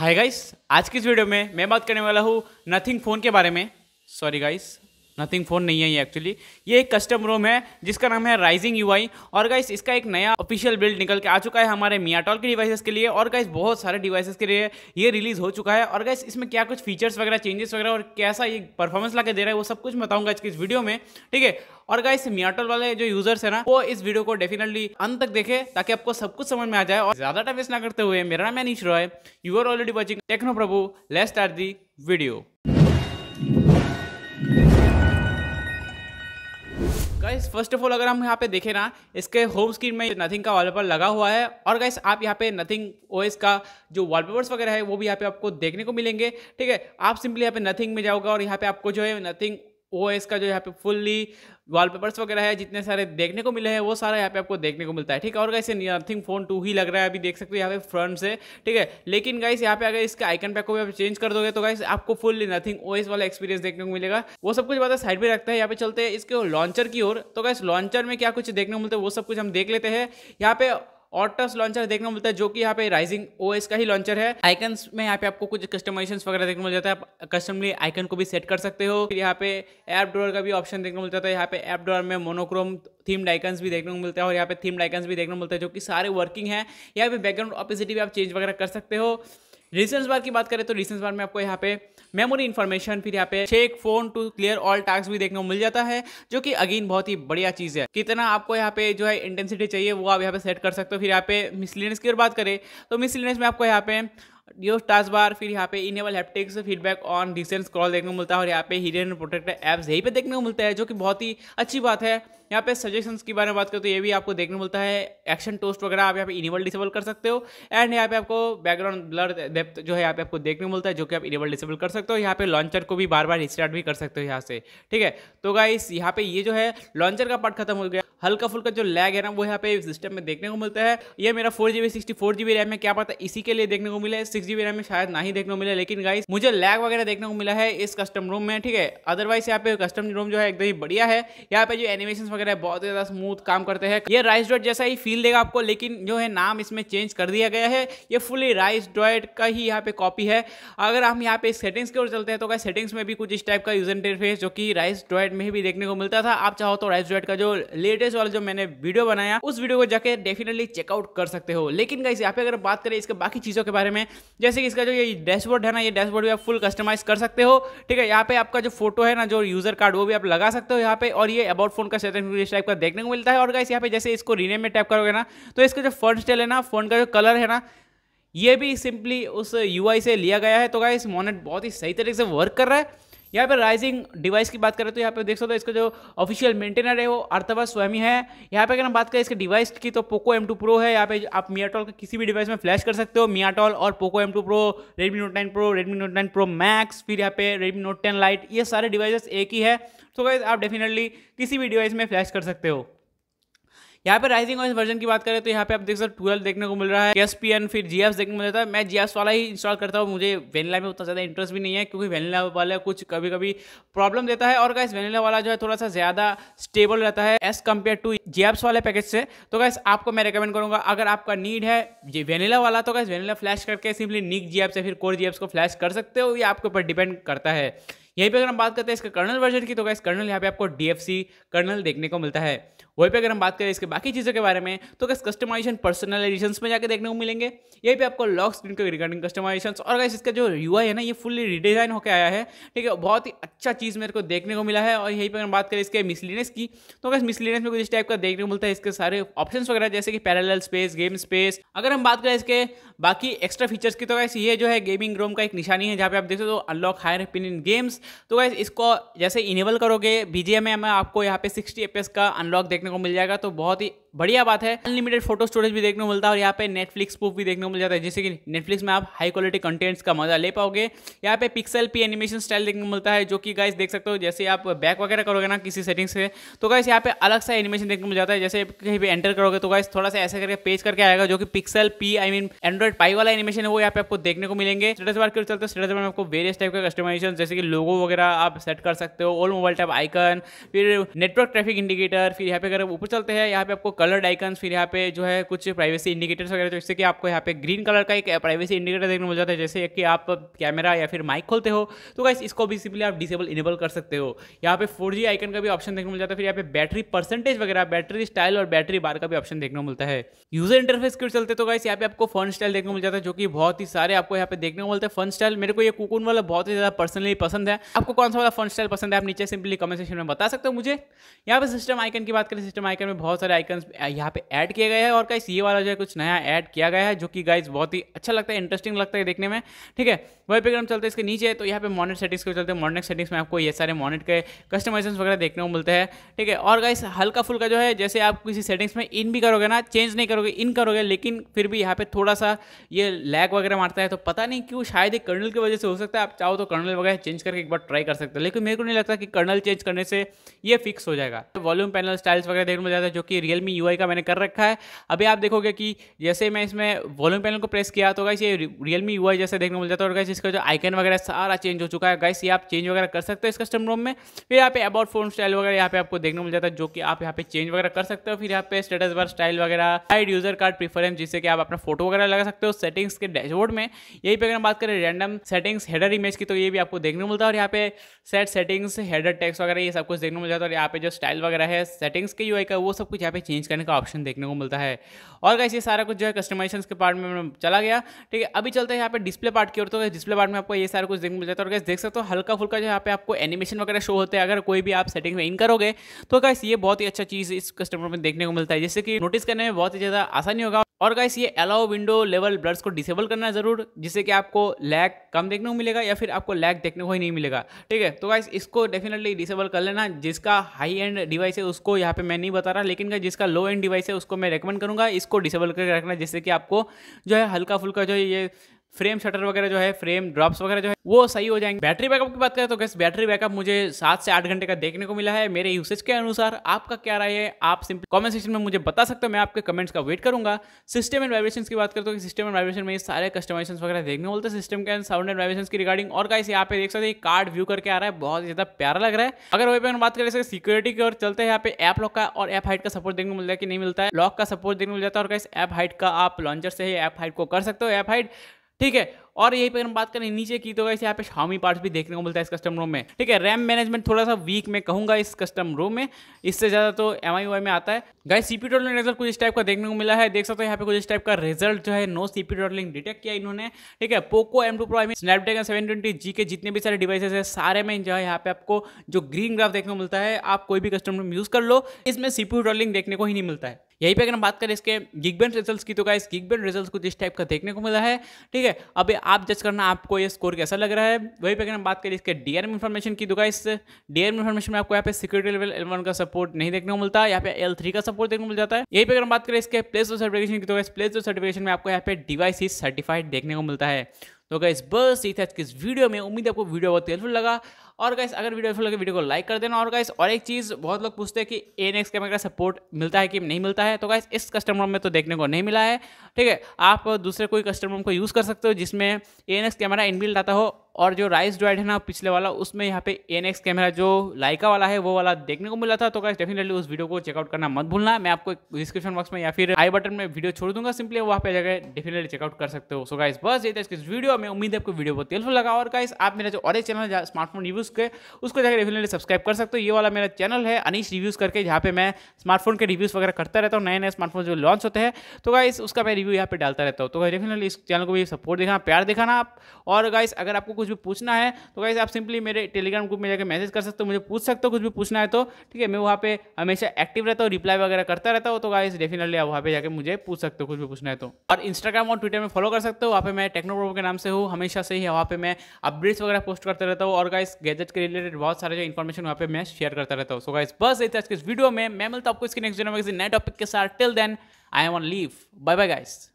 hi guys आज की इस वीडियो में मैं बात करने वाला हूँ नथिंग फ़ोन के बारे में सॉरी गाइस नथिंग फ़ोन नहीं है ये एक्चुअली ये एक कस्टम रोम है जिसका नाम है राइजिंग यूआई और गाइस इसका एक नया ऑफिशियल बिल्ड निकल के आ चुका है हमारे मियाटॉल के डिवाइसेस के लिए और गाइस बहुत सारे डिवाइसेस के लिए ये रिलीज़ हो चुका है और गाइस इसमें क्या कुछ फीचर्स वगैरह चेंजेस वगैरह और कैसा ये परफॉर्मेंस ला दे रहा है वो सब कुछ बताऊंगा इसके इस वीडियो में ठीक है और गाइस मियाटोल वाले जो यूजर्स है ना वो इस वीडियो को डेफिनेटली अंत तक देखे ताकि आपको सब कुछ समझ में आ जाए और ज्यादा टाइम वेस्ट ना करते हुए मेरा नाम है Anish Roy you are already watching techno Prabhu लेस्ट start the video guys first of all अगर हम यहाँ पे देखें ना इसके होम स्क्रीन में नथिंग का वॉलपेपर लगा हुआ है और गाइस आप यहाँ पे नथिंग ओएस का जो वॉलपेपर्स वगैरह है वो भी यहाँ पे आपको देखने को मिलेंगे ठीक है आप सिंपली यहाँ पे नथिंग में जाओगे और यहाँ पे आपको जो है नथिंग ओ का जो यहाँ पे फुल्ली वॉलपेपर्स वगैरह है जितने सारे देखने को मिले हैं वो सारा यहाँ पे आपको देखने को मिलता है ठीक है और गाइस नथिंग फोन टू ही लग रहा है अभी देख सकते हो यहाँ पे फ्रंट से ठीक है लेकिन गाइस यहाँ पे अगर इसके आइकन पैक को भी आप चेंज कर दोगे तो गाइस आपको फुल्ली नथिंग ओएस वाला एक्सपीरियंस देखने को मिलेगा वो सब कुछ बता साइड में रखता है यहाँ पे चलते हैं इसके लॉन्चर की ओर तो गाइस लॉन्चर में क्या कुछ देखने को मिलता है वो सब कुछ हम देख लेते हैं यहाँ पे ऑटस लॉन्चर देखने को मिलता है जो कि यहाँ पे राइजिंग ओ का ही लॉन्चर है आइकन्स में यहाँ पे आपको कुछ कस्टमाइजेशन वगैरह देखने को मिल जाता है आप कस्टमली आइकन को भी सेट कर सकते हो फिर यहाँ पे ऐप डोर का भी ऑप्शन देखने को मिलता है तो यहाँ पे ऐप ड्रॉर में मोनोक्रोम थीम आइकन्स भी देखने को मिलता है और यहाँ पे थीम आइकन्स भी देखने को मिलता है जो कि सारे वर्किंग है यहाँ पे बैकग्राउंड ऑपोजिटी भी आप चेंज वगैरह कर सकते हो रिसेंस बार की बात करें तो रिसेंस बार में आपको यहाँ पे मेमोरी इन्फॉर्मेशन फिर यहाँ पे check phone two clear all task भी देखने को मिल जाता है जो कि अगेन बहुत ही बढ़िया चीज़ है कितना आपको यहाँ पे जो है इंटेंसिटी चाहिए वो आप यहाँ पे सेट कर सकते हो फिर यहाँ पे मिसलिनस की बात करें तो मिसलिनस में आपको यहाँ पे यो टास्क बार फिर यहाँ पे enable haptics feedback on decent scroll देखने को मिलता है और यहाँ पे हिडन प्रोटेक्ट ऐप्स यहीं पे देखने को मिलता है जो कि बहुत ही अच्छी बात है यहाँ पे सजेशंस के बारे में बात करें तो ये भी आपको देखने को मिलता है एक्शन टोस्ट वगैरह आप यहाँ पे इनेबल डिसेबल कर सकते हो एंड यहाँ पे आपको बैकग्राउंड ब्लर डेप्थ जो है यहाँ पे आपको देखने को मिलता है जो कि आप इनेबल डिसेबल कर सकते हो यहाँ पे लॉन्चर को भी बार बार रिस्टार्ट भी कर सकते हो यहाँ से ठीक है तो गाइस यहाँ पे ये जो है लॉन्चर का पार्ट खत्म हो गया हल्का फुल्का जो लैग है ना वो यहाँ पे सिस्टम में देखने को मिलता है ये मेरा four GB sixty four GB RAM है क्या पता इसी के लिए देखने को मिला है सिक्स जीबी रैम में शायद ना ही देखने को मिला लेकिन गाइस मुझे लैग वगैरह देखने को मिला है इस कस्टम रूम में ठीक है अदरवाइज यहाँ पे कस्टम रूम जो है एकदम ही बढ़िया है यहाँ पे जो एनिमेशन वगैरह बहुत ज्यादा स्मूथ काम करते हैं ये राइस डॉट जैसा ही फील देगा आपको लेकिन जो है नाम इसमें चेंज कर दिया गया है ये फुली राइस डॉइड का ही यहाँ पे कॉपी है अगर हम यहाँ पे सेटिंग्स की ओर चलते हैं तो क्या सेटिंग्स में भी कुछ इस टाइप का यूजर इंटरफेस जो कि राइस डॉइड में भी देखने को मिलता था आप चाहो तो राइस डॉइड का जो लेटेस्ट प्रीवियस वाला जो मैंने वीडियो बनाया उस वीडियो को जाके डेफिनेटली चेकआउट कर सकते हो लेकिन गाइस यहाँ पे अगर बात करें इसके बाकी चीज़ों के बारे में जैसे कि इसका जो ये डैशबोर्ड है ना ये डैशबोर्ड भी आप फुल कस्टमाइज कर सकते हो ठीक है यहाँ पे आपका जो फोटो है ना जो यूजर कार्ड वो भी आप लगा सकते हो यहाँ पे और ये अबाउट फोन का सेटिंग टाइप का देखने को मिलता है और गाइस यहाँ पे जैसे इसको रीनेम में टाइप करोगे ना तो इसका जो फोन स्टेल है ना फोन का जो कलर है ना ये भी सिंपली उस यू से लिया गया है तो गाइस मोनेट बहुत ही सही तरीके से वर्क कर रहा है यहाँ पर राइजिंग डिवाइस की बात करें तो यहाँ पर देख सकते हो इसका जो ऑफिशियल मेंटेनर है वो अर्थवा स्वामी है यहाँ पे अगर हम बात करें इसके डिवाइस की तो पोको एम टू प्रो है यहाँ पे आप मियाटॉल का किसी भी डिवाइस में फ्लैश कर सकते हो मियाटॉल और Poco M two Pro Redmi Note nine Pro Redmi Note nine Pro Max फिर यहाँ पे रेडमी नोट टेन लाइट ये सारे डिवाइस एक ही है तो गाइज आप डेफिनेटली किसी भी डिवाइस में फ्लैश कर सकते हो यहाँ पे राइजिंग ऑन वर्जन की बात करें तो यहाँ पे आप देख सकते ट्वेल्व देखने को मिल रहा है एस फिर जी देखने को मिलता है मैं जी वाला ही इंस्टॉल करता हूँ मुझे वेनिला में उतना ज़्यादा इंटरेस्ट भी नहीं है क्योंकि वेनिला वाला कुछ कभी कभी प्रॉब्लम देता है और गाइस वेनिला वाला जो है थोड़ा सा ज़्यादा स्टेबल रहता है एज कम्पेयर टू जी वाले पैकेज से तो गाइस आपको मैं रिकमेंड करूँगा अगर आपका नीड है ये वेनिला वाला तो गाइस वेनिला फ्लैश करके सिंपली निक जी से फिर कोर जी को फ्लैश कर सकते हो ये आपके ऊपर डिपेंड करता है यहीं पर अगर हम बात करते हैं इसके कर्नल वर्जन की तो कैसे कर्नल यहाँ पे आपको डीएफसी कर्नल देखने को मिलता है वहीं पे अगर हम बात करें इसके बाकी चीज़ों के बारे में तो कैसे कस्टमाइजेशन पर्सनलाइजेशन में जाकर देखने को मिलेंगे यहीं पे आपको लॉक स्क्रीन के रिगार्डिंग कस्टमाइजेशन और कैसे इसका जो यू है ना ये फुल्ली रिडिजाइन होकर आया है ठीक है बहुत ही अच्छा चीज़ मेरे को देखने को मिला है और यहीं पर हम बात करें इसके मिसलिनियस की तो कैसे मिसलिनियस में कुछ इस टाइप का देखने को मिलता है इसके सारे ऑप्शन वगैरह जैसे कि पैरल स्पेस गेम स्पेस अगर हम बात करें इसके बाकी एक्स्ट्रा फीचर्स की तो कैसे ये जो है गेमिंग रोम का एक निशानी है जहाँ पे आप देख हो unlock higher pin in games तो गाइज इसको जैसे इनेबल करोगे बीजेएमए में आपको यहाँ पे सिक्सटी एफ का अनलॉक देखने को मिल जाएगा तो बहुत ही बढ़िया बात है अनलिमिटेड फोटो स्टोरेज भी देखने को मिलता है और यहाँ पे नेटफ्लिक्स प्रूफ भी देखने को मिल जाता है जैसे कि नेटफ्लिक्स में आप हाई क्वालिटी कंटेंट्स का मजा ले पाओगे यहाँ पे पिक्सल पी एनिमेशन स्टाइल देखने को मिलता है जो कि गाइस देख सकते हो जैसे आप बैक वगैरह करोगे ना किसी सेटिंग से तो गाइस यहाँ पे अलग सा एनिमेशन देखने को मिल जाता है जैसे कहीं भी एंटर करोगे तो गाइस थोड़ा सा ऐसा करके पेज करके आएगा जो कि pixel P I mean Android Pie वाला एनिमेशन है वो यहाँ पे आपको देखने को मिलेंगे स्टेटस बार क्यों चलते स्टेटस बार में आपको वेरियस टाइप का कस्टमाइजेशन जैसे कि लोगो वगैरह आप सेट कर सकते हो ओल्ड मोबाइल टाइप आइकन फिर नेटवर्क ट्रैफिक इंडिकेटर फिर यहाँ पे अगर ऊपर चलते हैं यहाँ पे आपको कलर आइकन्स फिर यहाँ पे जो है कुछ प्राइवेसी इंडिकेटर्स वगैरह तो कि आपको यहाँ पे ग्रीन कलर का एक प्राइवेसी इंडिकेटर देखने मिल जाता है जैसे कि आप कैमरा या फिर माइक खोलते हो तो गाइस इसको भी सिंपली आप डिसेबल इनेबल कर सकते हो यहाँ पे फोर आइकन का भी ऑप्शन देखने मिल जाता है फिर यहाँ पे बैटरी परसेंटेज वगैरह बैटरी स्टाइल और बैटरी बार का भी ऑप्शन देखने को मिलता है यूजर इंटरफेस क्यों चलते तो गाइस यहाँ पे आपको फन स्टाइल देखने को मिल जाता है जो कि बहुत ही सारे आपको यहाँ पे देखने को मिलते हैं फन स्टाइल मेरे को ये कुकून वाला बहुत ही ज़्यादा पर्सनली पसंद है आपको कौन सा वाला फन स्टाइल पसंद है आप नीचे सिंपली कमेंट सेक्शन में बता सकते हो मुझे यहाँ पे सिस्टम आइकन की बात करें सिस्टम आइकन में बहुत सारे आइकन यहाँ पे ऐड किया गया है और गाइस ये वाला जो है कुछ नया ऐड किया गया है जो कि गाइस बहुत ही अच्छा लगता है इंटरेस्टिंग लगता है देखने में ठीक है वही पे हम चलते हैं इसके नीचे तो यहाँ पे मॉनिट सेटिंग्स के चलते हैं मॉनिट सेटिंग्स में आपको ये सारे मॉनिट के कस्टमाइजेशन वगैरह देखने को मिलते हैं ठीक है और गाइस हल्का फुल्का जो है जैसे आप किसी सेटिंग्स में इन भी करोगे ना चेंज नहीं करोगे इन करोगे लेकिन फिर भी यहाँ पे थोड़ा सा ये लैग वगैरह मारता है तो पता नहीं क्यों शायद एक कर्नल की वजह से हो सकता है आप चाहो तो कर्नल वगैरह चेंज करके एक बार ट्राई कर सकते हो लेकिन मेरे को नहीं लगता कि कर्नल चेंज करने से ये फिक्स हो जाएगा वॉल्यूम पैनल स्टाइल्स वगैरह देखने को मिल जाता है जो कि रियलमी यू का मैंने कर रखा है अभी आप देखोगे कि जैसे मैं इसमें वॉल्यूम पैनल को प्रेस किया तो गाइस ये रियलमी यू जैसे देखने को मिल जाता है और गाइस इसका जो आइकन वगैरह सारा चेंज हो चुका है गाइस ये आप चेंज वगैरह कर सकते हो इस कस्टम रोम में फिर यहाँ पे अबाउट फोन स्टाइल वगैरह यहाँ पे आपको देखने को मिल जाता है जो कि आप यहाँ पे चेंज वगैरह कर सकते हो फिर यहाँ पे स्टेटस बार स्टाइल वगैरह हाइड यूजर कार्ड प्रीफरेंस जिससे कि आप अपना फोटो वगैरह लगा सकते हो सेटिंग्स के डैशबोर्ड में यही पे अगर हम बात करें रैंडम सेटिंग्स हेडर इमेज की तो ये भी आपको देखने को मिलता है और यहाँ पे सेट सेटिंग्स हेडर टेक्स वगैरह ये सब कुछ देखने को मिल जाता है और यहाँ पे जो स्टाइल वगैरह है सेटिंग्स के यू का वो सब कुछ यहाँ पे चेंज रिटर्न का ऑप्शन देखने को मिलता है और कैसे सारा कुछ जो है कस्टमाइजेशन के पार्ट में चला गया ठीक है अभी चलते हैं यहाँ पे डिस्प्ले पार्ट की ओर तो डिस्प्ले पार्ट में आपको ये सारा कुछ देखने मिल जाता है और कैसे देख सकते हो हल्का फुल्का जो यहाँ पे आपको एनिमेशन वगैरह शो होते हैं अगर कोई भी आप सेटिंग में इन करोगे तो कैसे ये बहुत ही अच्छा चीज़ इस कस्टमर में देखने को मिलता है जैसे कि नोटिस करने में बहुत ही ज़्यादा आसानी होगा और गाइस ये अलाउ विंडो लेवल ब्लड्स को डिसेबल करना है ज़रूर जिससे कि आपको लैग कम देखने को मिलेगा या फिर आपको लैग देखने को ही नहीं मिलेगा ठीक है तो गाइस इसको डेफिनेटली डिसेबल कर लेना जिसका हाई एंड डिवाइस है उसको यहाँ पे मैं नहीं बता रहा लेकिन जिसका लो एंड डिवाइस है उसको मैं रिकमेंड करूँगा इसको डिसेबल करके रखना जिससे कि आपको जो है हल्का फुल्का जो है ये फ्रेम शटर वगैरह जो है फ्रेम ड्रॉप्स वगैरह जो है वो सही हो जाएंगे बैटरी बैकअप की बात करें तो कैसे बैटरी बैकअप मुझे सात से आठ घंटे का देखने को मिला है मेरे यूसेज के अनुसार आपका क्या राय है आप सिंपल कमेंट सेक्शन में मुझे बता सकते हो मैं आपके कमेंट्स का वेट करूंगा सिस्टम एंड वाइब्रेशन की बात करते हो सिस्टम एंड वाइब्रेशन में सारे कस्टमाइजेशन वगैरह देखने बोलते हैं सिस्टम के साउंड एंड वाइब्रेशन की रिगार्डिंग और कैसे यहाँ पे देख सकते हैं कार्ड व्यू करके आ रहा है बहुत ज्यादा प्यारा लग रहा है अगर वो पे बात करें सिक्योरिटी की और चलते हैं यहाँ पे ऐप लॉक का और ऐप हाइट का सपोर्ट देखने को मिलता है कि नहीं मिलता है लॉक का सपोर्ट देखने को मिल जाता है तो और कैसे ऐप हाइट का आप लॉन्चर से ही ऐप हाइट को कर सकते हो ऐप हाइट ठीक है और यही पर हम बात करें नीचे की तो वैसे यहाँ पे शामी पार्ट्स भी देखने को मिलता है इस कस्टम रोम में ठीक है रैम मैनेजमेंट थोड़ा सा वीक में कहूंगा इस कस्टम रोम में इससे ज़्यादा तो एम आई में आता है गाय सीपी ट्रॉलिंग रिजल्ट कुछ इस टाइप का देखने को मिला है देख सकते हो यहाँ पे कुछ इस टाइप का रिजल्ट जो है नो सीपी टोटलिंग डिटेक्ट किया इन्होंने ठीक है Poco M two Pro I Snapdragon seven twenty G के जितने भी सारे डिवाइस है सारे में जो है यहाँ पे आपको जो ग्रीन ग्राफ देखने को मिलता है आप कोई भी कस्टम रोम यूज़ कर लो इसमें सीपी टोटलिंग देखने को ही नहीं मिलता है यहीं पे अगर हम बात करें इसके गिग बेंच रिजल्ट की तो गाइस गिग बेंच रिजल्ट कुछ इस टाइप का देखने को मिला है ठीक है अभी आप जज करना आपको ये स्कोर कैसा लग रहा है वहीं पर अगर हम बात करें इसके डी आर इन्फॉर्मेशन की तो इस डी आर इन्फॉर्मेशन में आपको यहाँ पे सिक्योरिटी लेवल एल का सपोर्ट नहीं देखने को मिलता यहाँ पे एल का सपोर्ट देखने को मिल जाता है यहीं पर अगर हम बात करें इसके प्लेस ऑफ सर्टिफिकेशन की तो गाइस प्लेस ऑफ सर्टिफिकेशन में आपको यहाँ पे डिवाइस सर्टिफाइड देखने को मिलता है तो गैस बस यही था इस वीडियो में उम्मीद आपको वीडियो बहुत हेल्पफुल लगा और गैस अगर वीडियो हेल्पफुल लगे वीडियो को लाइक कर देना और गैस और एक चीज़ बहुत लोग पूछते हैं कि एन एक्स कैमरा का सपोर्ट मिलता है कि नहीं मिलता है तो गैस इस कस्टमर में तो देखने को नहीं मिला है ठीक है आप दूसरे कोई कस्टमर को यूज़ कर सकते हो जिसमें एन एक्स कैमरा इनबिल्ट आता हो और जो राइस ड्राइड है ना पिछले वाला उसमें यहाँ पे एन एक्स कैमरा जो लाइका वाला है वो वाला देखने को मिला था तो गाइस डेफिनेटली उस वीडियो को चेकआउट करना मत भूलना मैं आपको डिस्क्रिप्शन बॉक्स में या फिर आई बटन में वीडियो छोड़ दूंगा सिंपली वहाँ पे जाकर डेफिनेटली चेकआउट कर सकते हो सो गाइस बस ये था इस वीडियो में उम्मीद है आपको वीडियो बहुत हेल्पफुल लगा और गाइस आप मेरा जो और चैनल स्मार्टफोन रिव्यूज के उसको जाकर डेफिनेटली सब्सक्राइब कर सकते हो ये वाला मेरा चैनल है अनिश रिव्यूज करके जहाँ पे मैं स्मार्टफोन के रिव्यूज वगैरह करता रहता हूँ नए नए स्मार्टफोन जो लॉन्च होते हैं तो गाइस उसका मैं रिव्यू यहाँ पे डालता रहता हूँ तो डेफिनेटली इस चैनल को भी सपोर्ट दिखाना प्यार दिखाना आप और गाइस अगर आपको कुछ भी पूछना है तो कैसे आप सिंपली मेरे टेलीग्राम ग्रुप में जाकर मैसेज कर सकते हो मुझे पूछ सकते हो कुछ भी पूछना है तो ठीक है मैं वहाँ पे हमेशा एक्टिव रहता हूँ रिप्लाई वगैरह करता रहता हूँ तो गाइज डेफिनेटली आप वहाँ पे जाकर मुझे पूछ सकते हो कुछ भी पूछना है तो और इंस्टाग्राम और ट्विटर में फॉलो कर सकते हो वहाँ पे मैं टेक्नोप्रो के नाम से हूँ हमेशा से ही वहाँ पे मैं अपडेट्स वगैरह पोस्ट करता रहता हूँ और गाइज गैजेट के रिलेटेड बहुत सारे जो इन्फॉर्मेशन वहाँ पे मैं शेयर करता रहता हूँ सो गाइज बस इतना इस वीडियो में मैं मिलता हूँ आपको इसके नेक्स्ट वीडियो किसी नए टॉपिक के साथ till then I am on leave bye bye guys